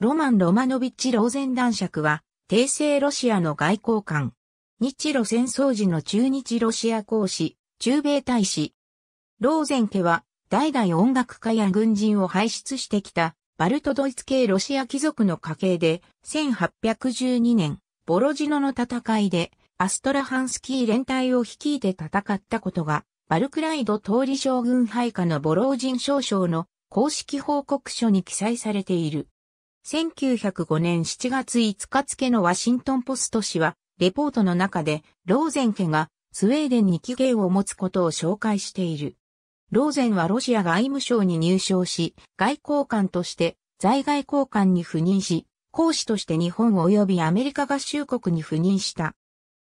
ロマン・ロマノビッチ・ローゼン男爵は、帝政ロシアの外交官。日露戦争時の中日ロシア公使、中米大使。ローゼン家は、代々音楽家や軍人を輩出してきた、バルトドイツ系ロシア貴族の家系で、1812年、ボロジノの戦いで、アストラハンスキー連隊を率いて戦ったことが、バルクライド通り将軍配下のボロージン少将の公式報告書に記載されている。1905年7月5日付のワシントンポスト紙は、レポートの中で、ローゼン家がスウェーデンに起源を持つことを紹介している。ローゼンはロシア外務省に入省し、外交官として在外交官に赴任し、講師として日本及びアメリカ合衆国に赴任した。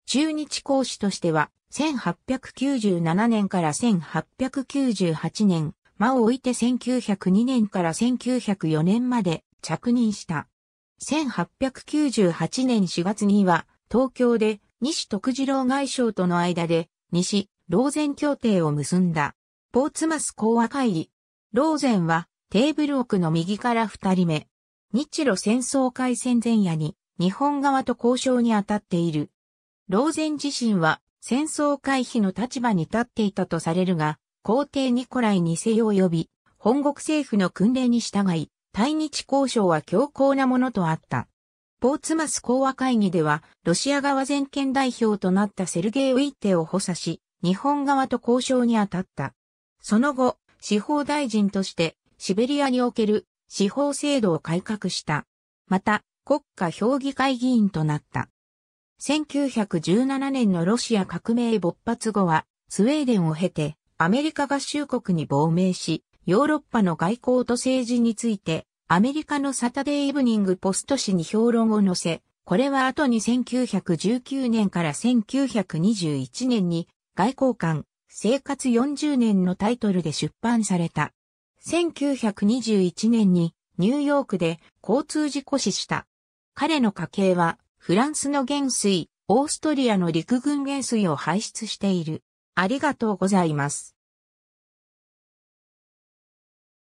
中日講師としては、1897年から1898年、間を置いて1902年から1904年まで着任した。1898年4月には、東京で西徳次郎外相との間で、西、ローゼン協定を結んだ。ポーツマス講和会議。ローゼンは、テーブル奥の右から二人目。日露戦争開戦前夜に、日本側と交渉に当たっている。ローゼン自身は、戦争回避の立場に立っていたとされるが、皇帝ニコライ二世を呼び、本国政府の訓令に従い、対日交渉は強硬なものとあった。ポーツマス講和会議では、ロシア側全権代表となったセルゲイ・ウィッテを補佐し、日本側と交渉に当たった。その後、司法大臣として、シベリアにおける司法制度を改革した。また、国家評議会議員となった。1917年のロシア革命勃発後は、スウェーデンを経て、アメリカ合衆国に亡命し、ヨーロッパの外交と政治について、アメリカのサタデーイブニングポスト紙に評論を載せ、これは後に1919年から1921年に外交官生活40年のタイトルで出版された。1921年にニューヨークで交通事故死した。彼の家系はフランスの元帥、オーストリアの陸軍元帥を輩出している。ありがとうございます。